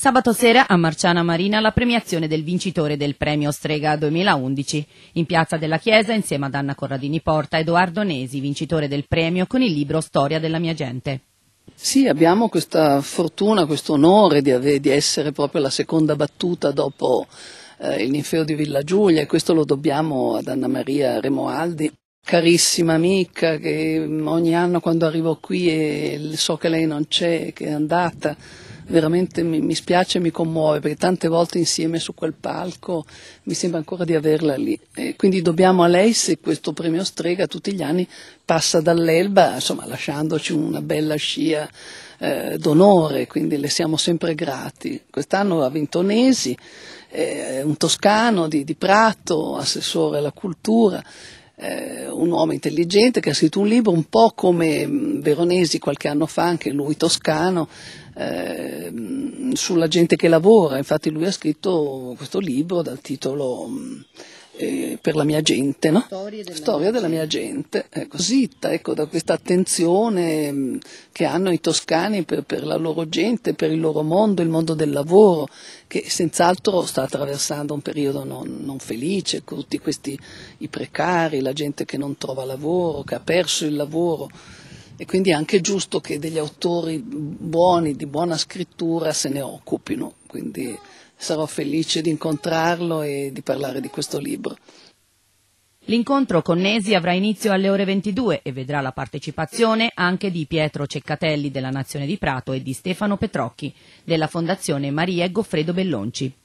Sabato sera a Marciana Marina la premiazione del vincitore del premio Strega 2011. In piazza della Chiesa insieme ad Anna Corradini Porta, Edoardo Nesi, vincitore del premio con il libro Storia della mia gente. Sì, abbiamo questa fortuna, questo onore di, di essere proprio la seconda battuta dopo eh, il Ninfeo di Villa Giulia e questo lo dobbiamo ad Anna Maria Remoaldi carissima amica che ogni anno quando arrivo qui e so che lei non c'è, che è andata, veramente mi, mi spiace e mi commuove perché tante volte insieme su quel palco mi sembra ancora di averla lì. E quindi dobbiamo a lei se questo premio Strega tutti gli anni passa dall'Elba, insomma lasciandoci una bella scia eh, d'onore, quindi le siamo sempre grati. Quest'anno ha vinto Nesi, eh, un toscano di, di Prato, assessore alla cultura eh, un uomo intelligente che ha scritto un libro un po' come mm, Veronesi qualche anno fa, anche lui toscano, eh, sulla gente che lavora. Infatti lui ha scritto questo libro dal titolo eh, Per la mia gente, no? Storia della, Storia della mia gente, ecco, zitta ecco, da questa attenzione mm, che hanno i toscani per, per la loro gente, per il loro mondo, il mondo del lavoro, che senz'altro sta attraversando un periodo non, non, felice, tutti questi i precari, la gente che non trova lavoro, che ha perso il lavoro e quindi è anche giusto che degli autori buoni, di buona scrittura, se ne occupino. Quindi sarò felice di incontrarlo e di parlare di questo libro. L'incontro con Nesi avrà inizio alle ore 22 e vedrà la partecipazione anche di Pietro Ceccatelli della Nazione di Prato e di Stefano Petrocchi della Fondazione Maria e Goffredo Bellonci.